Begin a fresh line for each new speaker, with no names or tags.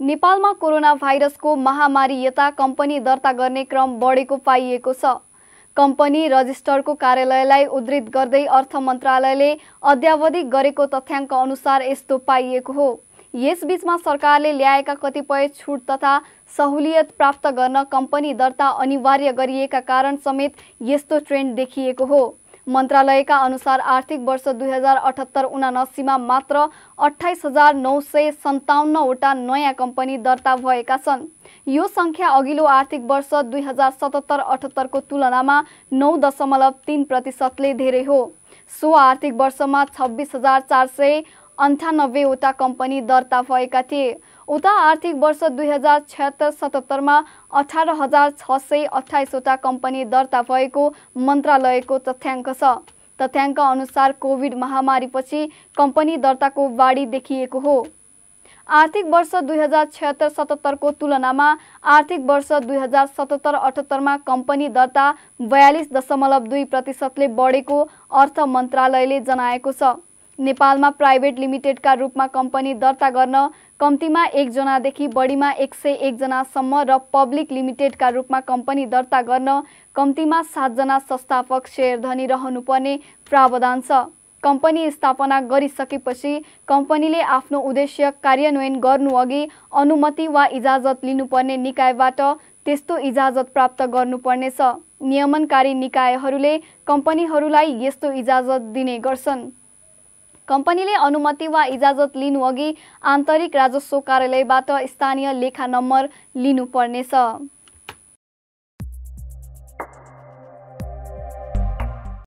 नेपालमा कोरोना भाइरसको महामारी यता कम्पनी दर्ता गर्ने क्रम बढेको पाइएको छ कम्पनी रजिस्टरको कार्यालयलाई उद्धृत गर्दै अर्थ मन्त्रालयले अद्यावधि गरेको तथ्याङ्क अनुसार यस्तो पाइएको हो यसबीचमा सरकारले ल्याएका कतिपय छुट तथा सहुलियत प्राप्त गर्न कम्पनी दर्ता अनिवार्य गरिएका कारण समेत यस्तो ट्रेन्ड देखिएको हो मन्त्रालयका अनुसार आर्थिक वर्ष दुई हजार अठहत्तर उनासीमा मात्र अठाइस हजार नौ सय सन्ताउन्नवटा नयाँ कम्पनी दर्ता भएका छन् यो सङ्ख्या अघिल्लो आर्थिक वर्ष दुई हजार सतहत्तर अठहत्तरको तुलनामा नौ दशमलव तिन प्रतिशतले धेरै हो सो आर्थिक वर्षमा छब्बिस हजार चार सय अन्ठानब्बेवटा कम्पनी दर्ता भएका थिए उता आर्थिक वर्ष दुई हजार छत्तर सतहत्तरमा अठार हजार छ सय अठाइसवटा कम्पनी दर्ता भएको मन्त्रालयको तथ्याङ्क छ तथ्याङ्क अनुसार कोभिड महामारीपछि कम्पनी दर्ताको बाढी देखिएको हो आर्थिक वर्ष दुई हजार छत्तर सतहत्तरको तुलनामा आर्थिक वर्ष दुई हजार सतहत्तर अठहत्तरमा कम्पनी दर्ता बयालिस दशमलव दुई प्रतिशतले बढेको अर्थ मन्त्रालयले जनाएको छ नेपालमा प्राइभेट लिमिटेडका रूपमा कम्पनी दर्ता गर्न कम्तीमा एकजनादेखि बढीमा एक सय एकजनासम्म र पब्लिक लिमिटेडका रूपमा कम्पनी दर्ता गर्न कम्तीमा सातजना संस्थापक सेयरधनी रहनुपर्ने प्रावधान छ कम्पनी स्थापना गरिसकेपछि कम्पनीले आफ्नो उद्देश्य कार्यान्वयन अघि अनुमति वा इजाजत लिनुपर्ने निकायबाट त्यस्तो इजाजत प्राप्त गर्नुपर्नेछ नियमनकारी निकायहरूले कम्पनीहरूलाई यस्तो इजाजत दिने गर्छन् कम्पनीले अनुमति वा इजाजत लिनुअघि आन्तरिक राजस्व कार्यालयबाट स्थानीय लेखा नम्बर लिनुपर्नेछ